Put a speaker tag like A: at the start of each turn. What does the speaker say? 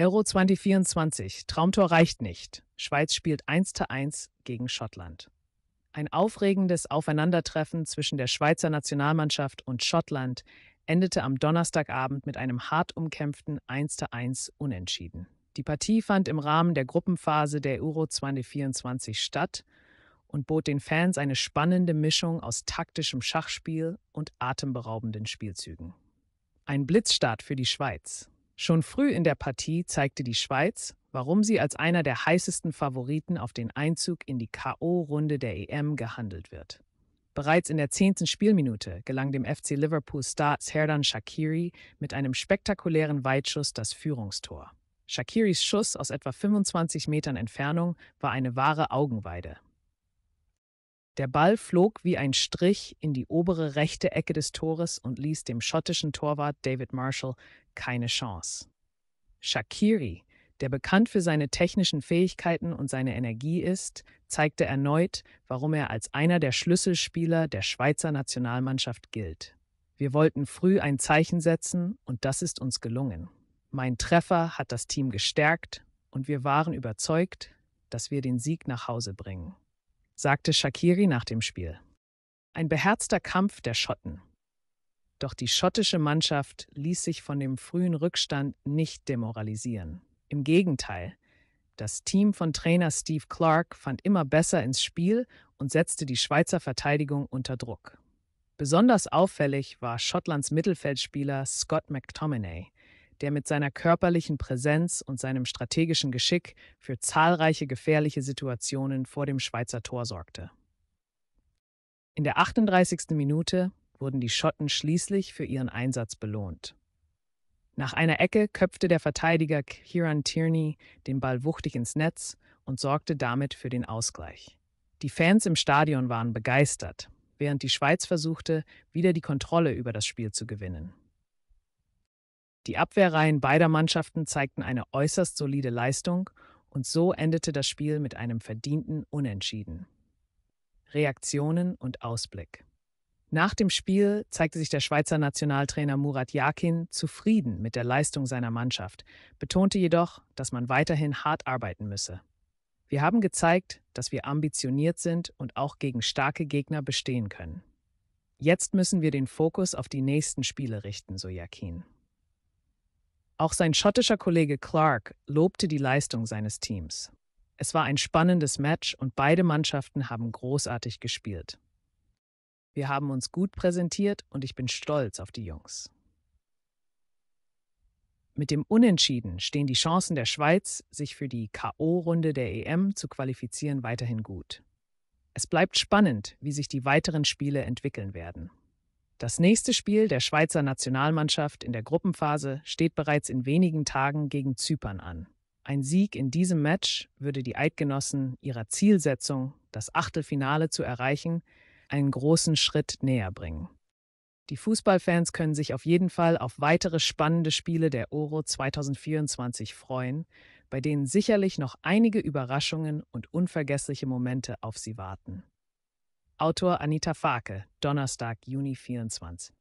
A: Euro 2024, Traumtor reicht nicht. Schweiz spielt 1:1 gegen Schottland. Ein aufregendes Aufeinandertreffen zwischen der Schweizer Nationalmannschaft und Schottland endete am Donnerstagabend mit einem hart umkämpften 1:1 Unentschieden. Die Partie fand im Rahmen der Gruppenphase der Euro 2024 statt und bot den Fans eine spannende Mischung aus taktischem Schachspiel und atemberaubenden Spielzügen. Ein Blitzstart für die Schweiz, Schon früh in der Partie zeigte die Schweiz, warum sie als einer der heißesten Favoriten auf den Einzug in die KO-Runde der EM gehandelt wird. Bereits in der zehnten Spielminute gelang dem FC Liverpool Star Serdan Shakiri mit einem spektakulären Weitschuss das Führungstor. Shakiris Schuss aus etwa 25 Metern Entfernung war eine wahre Augenweide. Der Ball flog wie ein Strich in die obere rechte Ecke des Tores und ließ dem schottischen Torwart David Marshall keine Chance. Shakiri, der bekannt für seine technischen Fähigkeiten und seine Energie ist, zeigte erneut, warum er als einer der Schlüsselspieler der Schweizer Nationalmannschaft gilt. Wir wollten früh ein Zeichen setzen und das ist uns gelungen. Mein Treffer hat das Team gestärkt und wir waren überzeugt, dass wir den Sieg nach Hause bringen, sagte Shakiri nach dem Spiel. Ein beherzter Kampf der Schotten, doch die schottische Mannschaft ließ sich von dem frühen Rückstand nicht demoralisieren. Im Gegenteil, das Team von Trainer Steve Clark fand immer besser ins Spiel und setzte die Schweizer Verteidigung unter Druck. Besonders auffällig war Schottlands Mittelfeldspieler Scott McTominay, der mit seiner körperlichen Präsenz und seinem strategischen Geschick für zahlreiche gefährliche Situationen vor dem Schweizer Tor sorgte. In der 38. Minute wurden die Schotten schließlich für ihren Einsatz belohnt. Nach einer Ecke köpfte der Verteidiger Kieran Tierney den Ball wuchtig ins Netz und sorgte damit für den Ausgleich. Die Fans im Stadion waren begeistert, während die Schweiz versuchte, wieder die Kontrolle über das Spiel zu gewinnen. Die Abwehrreihen beider Mannschaften zeigten eine äußerst solide Leistung und so endete das Spiel mit einem verdienten Unentschieden. Reaktionen und Ausblick. Nach dem Spiel zeigte sich der Schweizer Nationaltrainer Murat Yakin zufrieden mit der Leistung seiner Mannschaft, betonte jedoch, dass man weiterhin hart arbeiten müsse. Wir haben gezeigt, dass wir ambitioniert sind und auch gegen starke Gegner bestehen können. Jetzt müssen wir den Fokus auf die nächsten Spiele richten, so Yakin. Auch sein schottischer Kollege Clark lobte die Leistung seines Teams. Es war ein spannendes Match und beide Mannschaften haben großartig gespielt. Wir haben uns gut präsentiert und ich bin stolz auf die Jungs. Mit dem Unentschieden stehen die Chancen der Schweiz, sich für die KO-Runde der EM zu qualifizieren, weiterhin gut. Es bleibt spannend, wie sich die weiteren Spiele entwickeln werden. Das nächste Spiel der Schweizer Nationalmannschaft in der Gruppenphase steht bereits in wenigen Tagen gegen Zypern an. Ein Sieg in diesem Match würde die Eidgenossen ihrer Zielsetzung, das Achtelfinale zu erreichen, einen großen Schritt näher bringen. Die Fußballfans können sich auf jeden Fall auf weitere spannende Spiele der Euro 2024 freuen, bei denen sicherlich noch einige Überraschungen und unvergessliche Momente auf sie warten. Autor Anita Farke, Donnerstag, Juni 24.